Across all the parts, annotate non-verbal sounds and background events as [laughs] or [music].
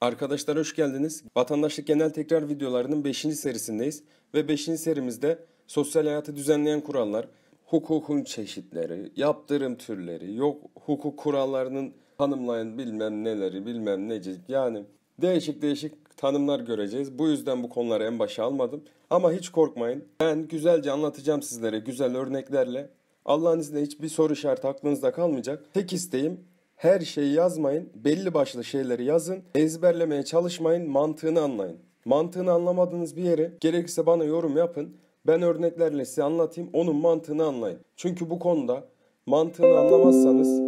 Arkadaşlar hoş geldiniz. Vatandaşlık Genel Tekrar videolarının 5. serisindeyiz ve 5. serimizde sosyal hayatı düzenleyen kurallar, hukukun çeşitleri, yaptırım türleri, yok hukuk kurallarının tanımlayan bilmem neleri, bilmem necik yani değişik değişik tanımlar göreceğiz. Bu yüzden bu konuları en başa almadım. Ama hiç korkmayın. Ben güzelce anlatacağım sizlere güzel örneklerle. Allah'ın izniyle hiçbir soru işareti aklınızda kalmayacak. Tek isteğim her şeyi yazmayın, belli başlı şeyleri yazın. Ezberlemeye çalışmayın, mantığını anlayın. Mantığını anlamadığınız bir yere gerekirse bana yorum yapın. Ben örneklerle size anlatayım, onun mantığını anlayın. Çünkü bu konuda mantığını anlamazsanız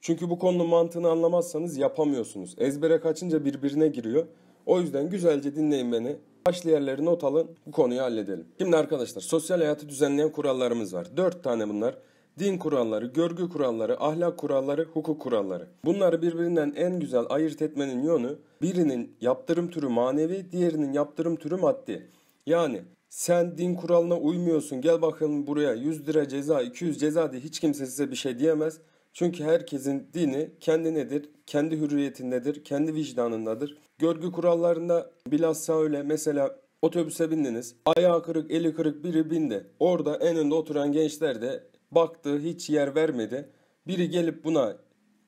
çünkü bu konunun mantığını anlamazsanız yapamıyorsunuz. Ezbere kaçınca birbirine giriyor. O yüzden güzelce dinleyin beni. Başlı yerleri not alın. Bu konuyu halledelim. Şimdi arkadaşlar sosyal hayatı düzenleyen kurallarımız var. Dört tane bunlar. Din kuralları, görgü kuralları, ahlak kuralları, hukuk kuralları. Bunları birbirinden en güzel ayırt etmenin yönü birinin yaptırım türü manevi, diğerinin yaptırım türü maddi. Yani sen din kuralına uymuyorsun gel bakalım buraya 100 lira ceza 200 ceza diye hiç kimse size bir şey diyemez. Çünkü herkesin dini kendi nedir, kendi hürriyetindedir, kendi vicdanındadır. Görgü kurallarında bilhassa öyle mesela otobüse bindiniz, ayağı kırık eli kırık biri bindi. Orada en önde oturan gençler de Baktı hiç yer vermedi. Biri gelip buna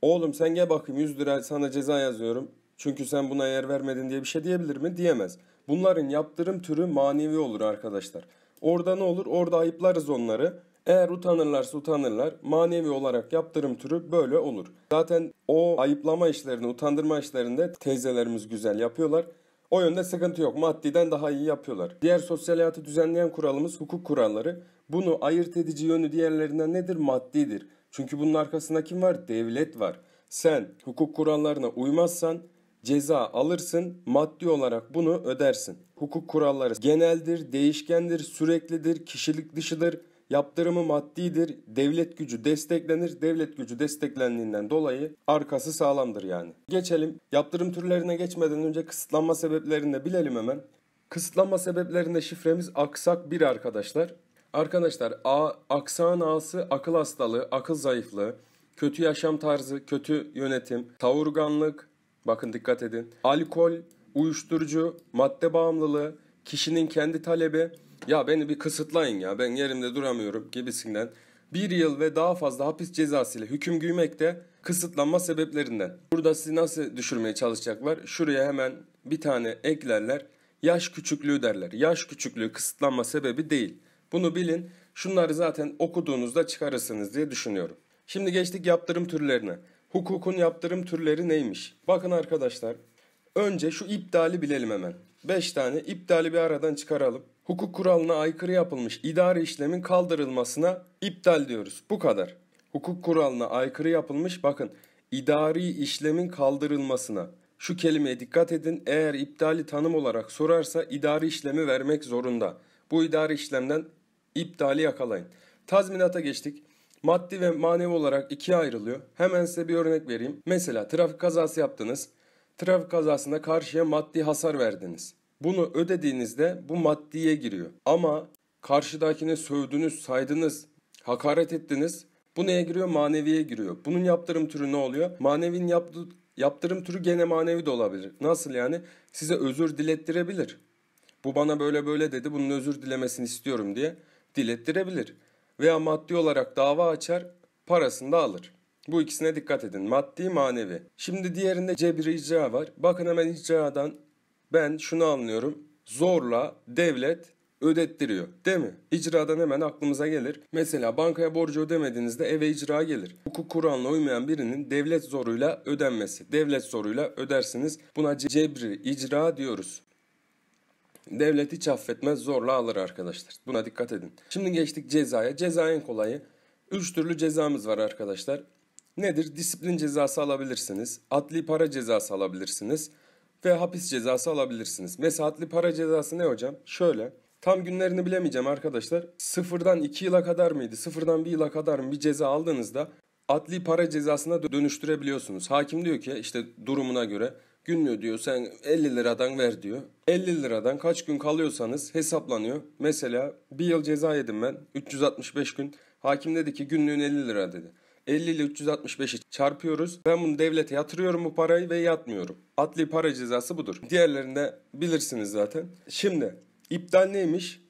oğlum sen gel bakayım 100 lira sana ceza yazıyorum. Çünkü sen buna yer vermedin diye bir şey diyebilir mi? Diyemez. Bunların yaptırım türü manevi olur arkadaşlar. Orada ne olur? Orada ayıplarız onları. Eğer utanırlarsa utanırlar. Manevi olarak yaptırım türü böyle olur. Zaten o ayıplama işlerini, utandırma işlerinde teyzelerimiz güzel yapıyorlar. O yönde sıkıntı yok. Maddiden daha iyi yapıyorlar. Diğer sosyal hayatı düzenleyen kuralımız hukuk kuralları. Bunu ayırt edici yönü diğerlerinden nedir? Maddidir. Çünkü bunun arkasında kim var? Devlet var. Sen hukuk kurallarına uymazsan ceza alırsın, maddi olarak bunu ödersin. Hukuk kuralları geneldir, değişkendir, süreklidir, kişilik dışıdır. Yaptırımı maddidir, devlet gücü desteklenir, devlet gücü desteklendiğinden dolayı arkası sağlamdır yani. Geçelim, yaptırım türlerine geçmeden önce kısıtlanma sebeplerini de bilelim hemen. Kısıtlanma sebeplerinde şifremiz aksak 1 arkadaşlar. Arkadaşlar A, aksağın A'sı akıl hastalığı, akıl zayıflığı, kötü yaşam tarzı, kötü yönetim, tavurganlık, bakın dikkat edin, alkol, uyuşturucu, madde bağımlılığı, kişinin kendi talebi, ya beni bir kısıtlayın ya ben yerimde duramıyorum gibisinden bir yıl ve daha fazla hapis cezası ile hüküm giymek de kısıtlanma sebeplerinden. Burada sizi nasıl düşürmeye çalışacaklar? Şuraya hemen bir tane eklerler. Yaş küçüklüğü derler. Yaş küçüklüğü kısıtlanma sebebi değil. Bunu bilin. Şunları zaten okuduğunuzda çıkarırsınız diye düşünüyorum. Şimdi geçtik yaptırım türlerine. Hukukun yaptırım türleri neymiş? Bakın arkadaşlar. Önce şu iptali bilelim hemen. 5 tane iptali bir aradan çıkaralım hukuk kuralına aykırı yapılmış idari işlemin kaldırılmasına iptal diyoruz. Bu kadar. Hukuk kuralına aykırı yapılmış bakın idari işlemin kaldırılmasına. Şu kelimeye dikkat edin eğer iptali tanım olarak sorarsa idari işlemi vermek zorunda. Bu idari işlemden iptali yakalayın. Tazminata geçtik. Maddi ve manevi olarak ikiye ayrılıyor. Hemen size bir örnek vereyim. Mesela trafik kazası yaptınız. Trafik kazasında karşıya maddi hasar verdiniz. Bunu ödediğinizde bu maddiye giriyor. Ama karşıdakini sövdünüz, saydınız, hakaret ettiniz. Bu neye giriyor? Maneviye giriyor. Bunun yaptırım türü ne oluyor? Manevin yaptığı Yaptırım türü gene manevi de olabilir. Nasıl yani? Size özür dilettirebilir. Bu bana böyle böyle dedi, bunun özür dilemesini istiyorum diye dilettirebilir. Veya maddi olarak dava açar, parasını da alır. Bu ikisine dikkat edin. Maddi, manevi. Şimdi diğerinde cebri icra var. Bakın hemen icradan ben şunu anlıyorum. Zorla devlet ödettiriyor değil mi? İcradan hemen aklımıza gelir. Mesela bankaya borcu ödemediğinizde eve icra gelir. Hukuk Kur'an'la uymayan birinin devlet zoruyla ödenmesi. Devlet zoruyla ödersiniz. Buna cebri icra diyoruz. Devlet hiç affetmez zorla alır arkadaşlar. Buna dikkat edin. Şimdi geçtik cezaya. Ceza en kolayı. Üç türlü cezamız var arkadaşlar. Nedir? Disiplin cezası alabilirsiniz. Adli para cezası alabilirsiniz ve hapis cezası alabilirsiniz. Ve para cezası ne hocam? Şöyle. Tam günlerini bilemeyeceğim arkadaşlar. Sıfırdan 2 yıla kadar mıydı? Sıfırdan 1 yıla kadar mı bir ceza aldığınızda adli para cezasına dönüştürebiliyorsunuz. Hakim diyor ki işte durumuna göre günlüğü diyor sen 50 liradan ver diyor. 50 liradan kaç gün kalıyorsanız hesaplanıyor. Mesela bir yıl ceza yedim ben 365 gün. Hakim dedi ki günlüğün 50 lira dedi. 50 ile 365'i çarpıyoruz. Ben bunu devlete yatırıyorum bu parayı ve yatmıyorum. Adli para cezası budur. Diğerlerinde bilirsiniz zaten. Şimdi iptal neymiş?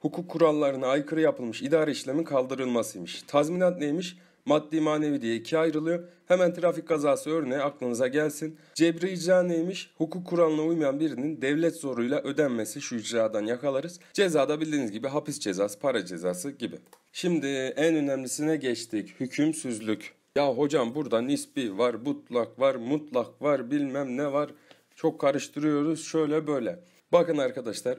Hukuk kurallarına aykırı yapılmış idare işlemin kaldırılmasıymış. Tazminat neymiş? maddi manevi diye ikiye ayrılıyor. Hemen trafik kazası örneği aklınıza gelsin. Cebri icra neymiş? Hukuk kuralına uymayan birinin devlet zoruyla ödenmesi şu icradan yakalarız. Cezada bildiğiniz gibi hapis cezası, para cezası gibi. Şimdi en önemlisine geçtik. Hükümsüzlük. Ya hocam burada nispi var, butlak var, mutlak var, bilmem ne var. Çok karıştırıyoruz şöyle böyle. Bakın arkadaşlar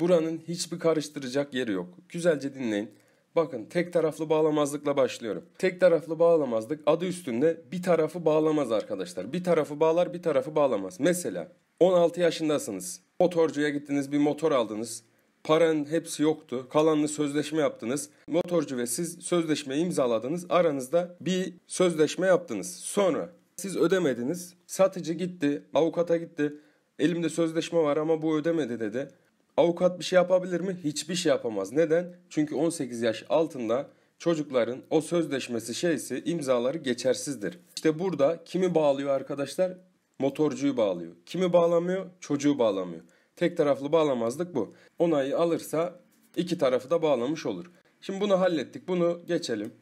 buranın hiçbir karıştıracak yeri yok. Güzelce dinleyin. Bakın tek taraflı bağlamazlıkla başlıyorum. Tek taraflı bağlamazlık adı üstünde bir tarafı bağlamaz arkadaşlar. Bir tarafı bağlar bir tarafı bağlamaz. Mesela 16 yaşındasınız. Motorcuya gittiniz bir motor aldınız. Paranın hepsi yoktu. Kalanını sözleşme yaptınız. Motorcu ve siz sözleşme imzaladınız. Aranızda bir sözleşme yaptınız. Sonra siz ödemediniz. Satıcı gitti, avukata gitti. Elimde sözleşme var ama bu ödemedi dedi. Avukat bir şey yapabilir mi? Hiçbir şey yapamaz. Neden? Çünkü 18 yaş altında çocukların o sözleşmesi şeysi imzaları geçersizdir. İşte burada kimi bağlıyor arkadaşlar? Motorcuyu bağlıyor. Kimi bağlamıyor? Çocuğu bağlamıyor. Tek taraflı bağlamazlık bu. Onayı alırsa iki tarafı da bağlamış olur. Şimdi bunu hallettik. Bunu geçelim.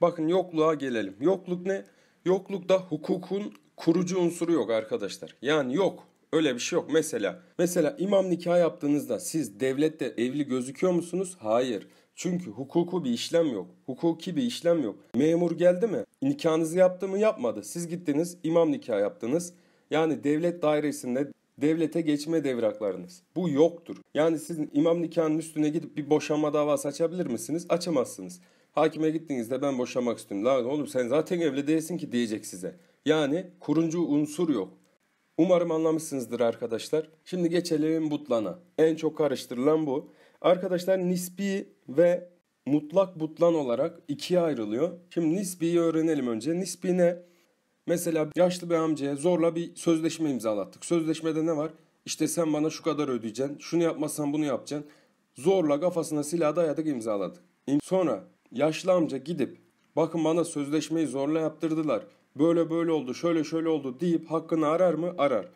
Bakın yokluğa gelelim. Yokluk ne? Yoklukta hukukun kurucu unsuru yok arkadaşlar. Yani yok. Öyle bir şey yok. Mesela mesela imam nikah yaptığınızda siz devlette evli gözüküyor musunuz? Hayır. Çünkü hukuku bir işlem yok. Hukuki bir işlem yok. Memur geldi mi? Nikahınızı yaptı mı? Yapmadı. Siz gittiniz imam nikah yaptınız. Yani devlet dairesinde devlete geçme devraklarınız. Bu yoktur. Yani sizin imam nikahının üstüne gidip bir boşanma davası açabilir misiniz? Açamazsınız. Hakime gittiğinizde ben boşanmak istiyorum. Lan oğlum sen zaten evli değilsin ki diyecek size. Yani kuruncu unsur yok. Umarım anlamışsınızdır arkadaşlar. Şimdi geçelim butlana. En çok karıştırılan bu. Arkadaşlar nispi ve mutlak butlan olarak ikiye ayrılıyor. Şimdi nispiyi öğrenelim önce. Nispi ne? Mesela yaşlı bir amcaya zorla bir sözleşme imzalattık. Sözleşmede ne var? İşte sen bana şu kadar ödeyeceksin. Şunu yapmazsan bunu yapacaksın. Zorla kafasına silah dayadık imzaladık. Sonra yaşlı amca gidip bakın bana sözleşmeyi zorla yaptırdılar böyle böyle oldu, şöyle şöyle oldu deyip hakkını arar mı? Arar.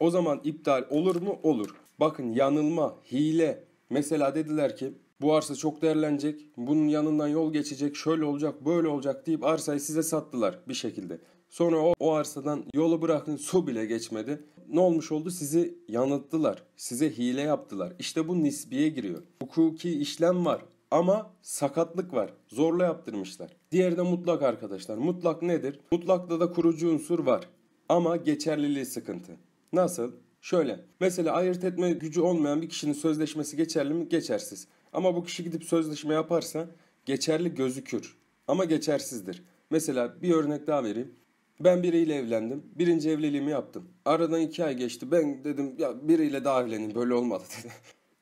O zaman iptal olur mu? Olur. Bakın yanılma, hile. Mesela dediler ki bu arsa çok değerlenecek, bunun yanından yol geçecek, şöyle olacak, böyle olacak deyip arsayı size sattılar bir şekilde. Sonra o, o arsadan yolu bırakın su bile geçmedi. Ne olmuş oldu? Sizi yanılttılar. Size hile yaptılar. İşte bu nisbiye giriyor. Hukuki işlem var ama sakatlık var. Zorla yaptırmışlar. Diğeri de mutlak arkadaşlar. Mutlak nedir? Mutlakta da kurucu unsur var ama geçerliliği sıkıntı. Nasıl? Şöyle. Mesela ayırt etme gücü olmayan bir kişinin sözleşmesi geçerli mi? Geçersiz. Ama bu kişi gidip sözleşme yaparsa geçerli gözükür ama geçersizdir. Mesela bir örnek daha vereyim. Ben biriyle evlendim. Birinci evliliğimi yaptım. Aradan iki ay geçti. Ben dedim ya biriyle daha evlenin böyle olmadı [laughs] dedi.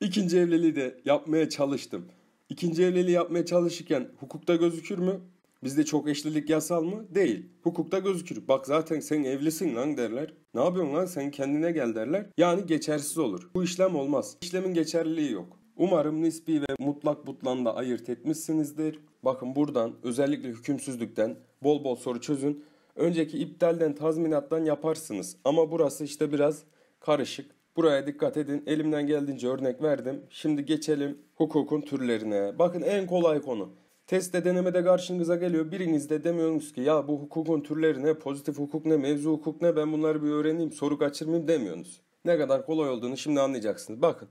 İkinci evliliği de yapmaya çalıştım. İkinci evliliği yapmaya çalışırken hukukta gözükür mü? Bizde çok eşlilik yasal mı? Değil. Hukukta gözükür. Bak zaten sen evlisin lan derler. Ne yapıyorsun lan sen kendine gel derler. Yani geçersiz olur. Bu işlem olmaz. İşlemin geçerliliği yok. Umarım nispi ve mutlak butlanda ayırt etmişsinizdir. Bakın buradan özellikle hükümsüzlükten bol bol soru çözün. Önceki iptalden tazminattan yaparsınız. Ama burası işte biraz karışık. Buraya dikkat edin. Elimden geldiğince örnek verdim. Şimdi geçelim hukukun türlerine. Bakın en kolay konu. Testte denemede karşınıza geliyor. Biriniz de demiyorsunuz ki ya bu hukukun türleri ne, pozitif hukuk ne, mevzu hukuk ne ben bunları bir öğreneyim, soru kaçırmayayım demiyorsunuz. Ne kadar kolay olduğunu şimdi anlayacaksınız. Bakın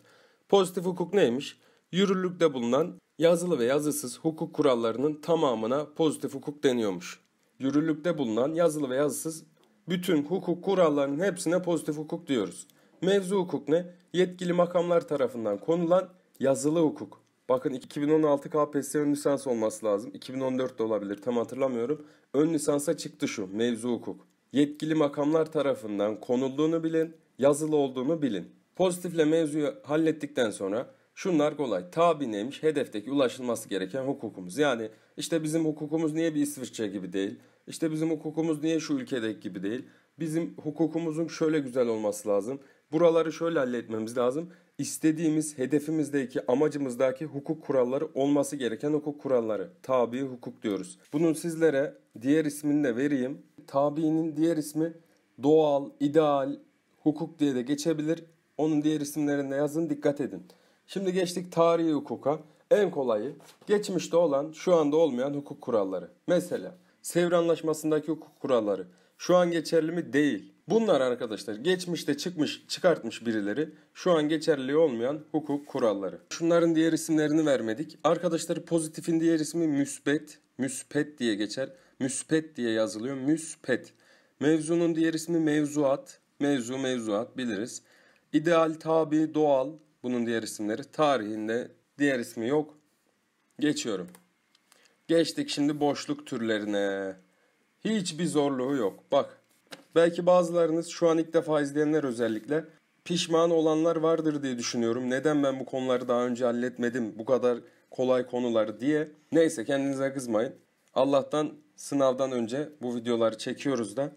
pozitif hukuk neymiş? Yürürlükte bulunan yazılı ve yazısız hukuk kurallarının tamamına pozitif hukuk deniyormuş. Yürürlükte bulunan yazılı ve yazısız bütün hukuk kurallarının hepsine pozitif hukuk diyoruz. Mevzu hukuk ne? Yetkili makamlar tarafından konulan yazılı hukuk. Bakın 2016 KPSS ön lisans olması lazım. 2014 de olabilir tam hatırlamıyorum. Ön lisansa çıktı şu mevzu hukuk. Yetkili makamlar tarafından konulduğunu bilin, yazılı olduğunu bilin. Pozitifle mevzuyu hallettikten sonra şunlar kolay. Tabi neymiş? Hedefteki ulaşılması gereken hukukumuz. Yani işte bizim hukukumuz niye bir İsviçre gibi değil? İşte bizim hukukumuz niye şu ülkedeki gibi değil? Bizim hukukumuzun şöyle güzel olması lazım. Buraları şöyle halletmemiz lazım. İstediğimiz, hedefimizdeki, amacımızdaki hukuk kuralları olması gereken hukuk kuralları. Tabi hukuk diyoruz. Bunun sizlere diğer ismini de vereyim. Tabiinin diğer ismi doğal, ideal, hukuk diye de geçebilir. Onun diğer isimlerinde yazın dikkat edin. Şimdi geçtik tarihi hukuka. En kolayı geçmişte olan şu anda olmayan hukuk kuralları. Mesela Sevr Anlaşması'ndaki hukuk kuralları şu an geçerli mi? Değil. Bunlar arkadaşlar geçmişte çıkmış çıkartmış birileri şu an geçerli olmayan hukuk kuralları. Şunların diğer isimlerini vermedik. Arkadaşlar pozitifin diğer ismi müsbet, müspet diye geçer. Müspet diye yazılıyor. Müspet. Mevzunun diğer ismi mevzuat. Mevzu mevzuat biliriz. İdeal, tabi, doğal bunun diğer isimleri. Tarihinde diğer ismi yok. Geçiyorum. Geçtik şimdi boşluk türlerine. Hiçbir zorluğu yok. Bak Belki bazılarınız şu an ilk defa izleyenler özellikle pişman olanlar vardır diye düşünüyorum. Neden ben bu konuları daha önce halletmedim bu kadar kolay konular diye. Neyse kendinize kızmayın. Allah'tan sınavdan önce bu videoları çekiyoruz da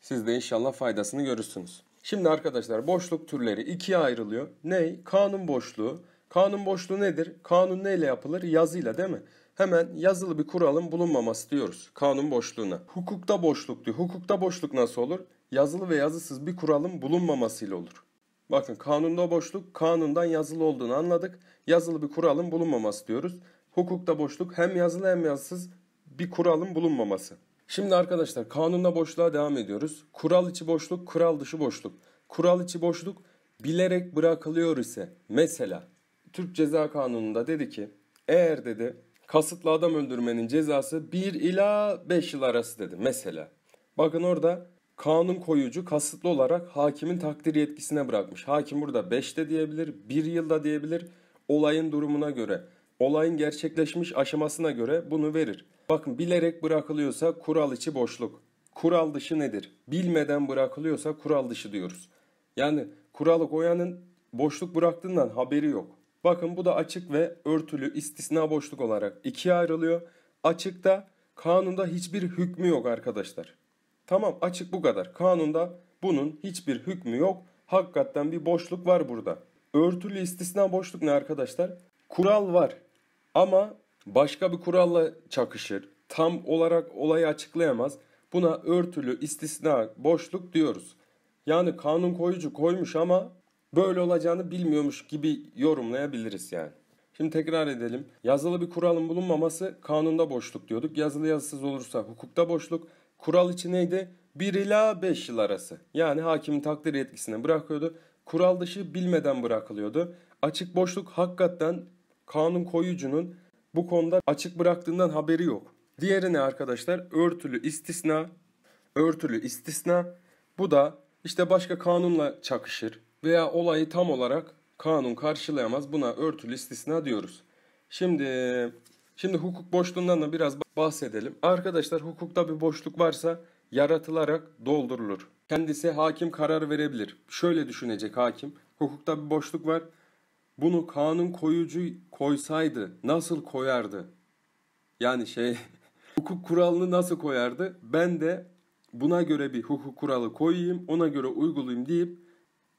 siz de inşallah faydasını görürsünüz. Şimdi arkadaşlar boşluk türleri ikiye ayrılıyor. Ney? Kanun boşluğu. Kanun boşluğu nedir? Kanun neyle yapılır? Yazıyla değil mi? hemen yazılı bir kuralın bulunmaması diyoruz kanun boşluğuna. Hukukta boşluk diyor. Hukukta boşluk nasıl olur? Yazılı ve yazısız bir kuralın bulunmamasıyla olur. Bakın kanunda boşluk kanundan yazılı olduğunu anladık. Yazılı bir kuralın bulunmaması diyoruz. Hukukta boşluk hem yazılı hem yazısız bir kuralın bulunmaması. Şimdi arkadaşlar kanunda boşluğa devam ediyoruz. Kural içi boşluk, kural dışı boşluk. Kural içi boşluk bilerek bırakılıyor ise mesela Türk Ceza Kanunu'nda dedi ki eğer dedi kasıtlı adam öldürmenin cezası 1 ila 5 yıl arası dedi mesela. Bakın orada kanun koyucu kasıtlı olarak hakimin takdir yetkisine bırakmış. Hakim burada 5'te diyebilir, 1 yılda diyebilir. Olayın durumuna göre, olayın gerçekleşmiş aşamasına göre bunu verir. Bakın bilerek bırakılıyorsa kural içi boşluk. Kural dışı nedir? Bilmeden bırakılıyorsa kural dışı diyoruz. Yani kuralı koyanın boşluk bıraktığından haberi yok. Bakın bu da açık ve örtülü istisna boşluk olarak ikiye ayrılıyor. Açıkta kanunda hiçbir hükmü yok arkadaşlar. Tamam açık bu kadar. Kanunda bunun hiçbir hükmü yok. Hakikaten bir boşluk var burada. Örtülü istisna boşluk ne arkadaşlar? Kural var ama başka bir kuralla çakışır. Tam olarak olayı açıklayamaz. Buna örtülü istisna boşluk diyoruz. Yani kanun koyucu koymuş ama böyle olacağını bilmiyormuş gibi yorumlayabiliriz yani. Şimdi tekrar edelim. Yazılı bir kuralın bulunmaması kanunda boşluk diyorduk. Yazılı yazısız olursa hukukta boşluk. Kural içi neydi? 1 ila 5 yıl arası. Yani hakimin takdir yetkisine bırakıyordu. Kural dışı bilmeden bırakılıyordu. Açık boşluk hakikaten kanun koyucunun bu konuda açık bıraktığından haberi yok. Diğeri ne arkadaşlar? Örtülü istisna. Örtülü istisna. Bu da işte başka kanunla çakışır veya olayı tam olarak kanun karşılayamaz. Buna örtülü istisna diyoruz. Şimdi şimdi hukuk boşluğundan da biraz bahsedelim. Arkadaşlar hukukta bir boşluk varsa yaratılarak doldurulur. Kendisi hakim karar verebilir. Şöyle düşünecek hakim. Hukukta bir boşluk var. Bunu kanun koyucu koysaydı nasıl koyardı? Yani şey [laughs] hukuk kuralını nasıl koyardı? Ben de buna göre bir hukuk kuralı koyayım, ona göre uygulayayım deyip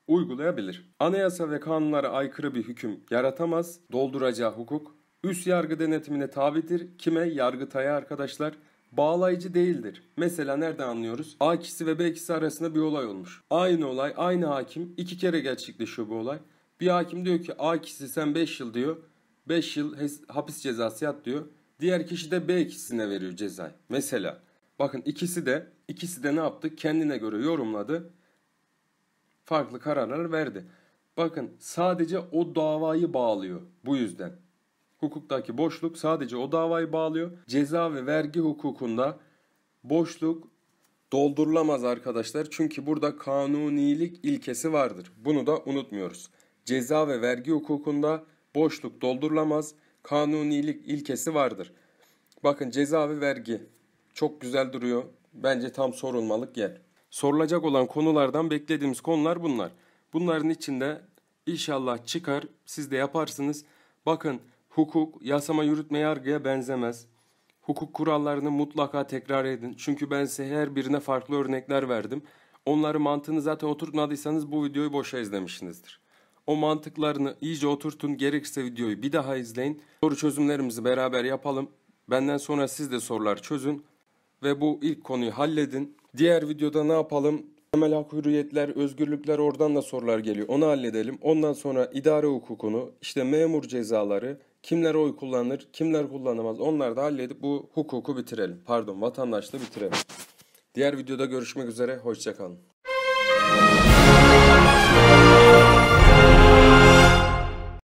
uygulayabilir. Anayasa ve kanunlara aykırı bir hüküm yaratamaz, dolduracağı hukuk üst yargı denetimine tabidir. Kime? Yargıtay'a arkadaşlar bağlayıcı değildir. Mesela nerede anlıyoruz? A kişisi ve B kişisi arasında bir olay olmuş. Aynı olay, aynı hakim. iki kere gerçekleşiyor bu olay. Bir hakim diyor ki A kişisi sen 5 yıl diyor. 5 yıl hapis cezası yat diyor. Diğer kişi de B kişisine veriyor cezayı. Mesela bakın ikisi de ikisi de ne yaptı? Kendine göre yorumladı farklı kararlar verdi. Bakın sadece o davayı bağlıyor bu yüzden. Hukuktaki boşluk sadece o davayı bağlıyor. Ceza ve vergi hukukunda boşluk doldurulamaz arkadaşlar. Çünkü burada kanunilik ilkesi vardır. Bunu da unutmuyoruz. Ceza ve vergi hukukunda boşluk doldurulamaz. Kanunilik ilkesi vardır. Bakın ceza ve vergi çok güzel duruyor. Bence tam sorulmalık yer. Sorulacak olan konulardan beklediğimiz konular bunlar. Bunların içinde inşallah çıkar, siz de yaparsınız. Bakın hukuk yasama yürütme yargıya benzemez. Hukuk kurallarını mutlaka tekrar edin. Çünkü ben size her birine farklı örnekler verdim. Onları mantığını zaten oturtmadıysanız bu videoyu boşa izlemişsinizdir. O mantıklarını iyice oturtun. Gerekirse videoyu bir daha izleyin. Soru çözümlerimizi beraber yapalım. Benden sonra siz de sorular çözün ve bu ilk konuyu halledin. Diğer videoda ne yapalım? Temel hak, hürriyetler, özgürlükler oradan da sorular geliyor. Onu halledelim. Ondan sonra idare hukukunu, işte memur cezaları, kimler oy kullanır, kimler kullanamaz onları da halledip bu hukuku bitirelim. Pardon vatandaşlığı bitirelim. Diğer videoda görüşmek üzere, hoşçakalın.